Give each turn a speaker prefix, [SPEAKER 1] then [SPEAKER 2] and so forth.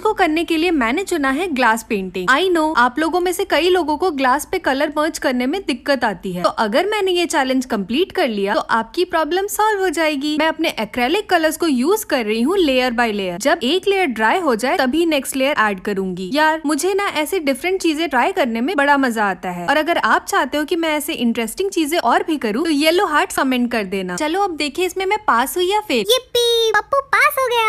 [SPEAKER 1] को करने के लिए मैंने चुना है ग्लास पेंटिंग आई नो आप लोगों में से कई लोगों को ग्लास पे कलर मर्ज करने में दिक्कत आती है तो अगर मैंने ये चैलेंज कंप्लीट कर लिया तो आपकी प्रॉब्लम सॉल्व हो जाएगी मैं अपने एक्रेलिक कलर्स को यूज कर रही हूँ लेयर बाय लेयर जब एक लेयर ड्राई हो जाए तभी नेक्स्ट लेयर एड करूंगी यार मुझे ना ऐसे डिफरेंट चीजें ट्राई करने में बड़ा मजा आता है और अगर आप चाहते हो की मैं ऐसे इंटरेस्टिंग चीजें और भी करूँ तो येलो हार्ट कमेंट कर देना चलो अब देखे इसमें मैं पास हुई या फिर पप्पू पास हो गया